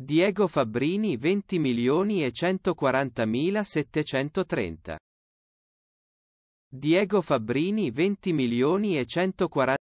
Diego Fabbrini 20 milioni e 140 Diego Fabbrini 20 milioni e 140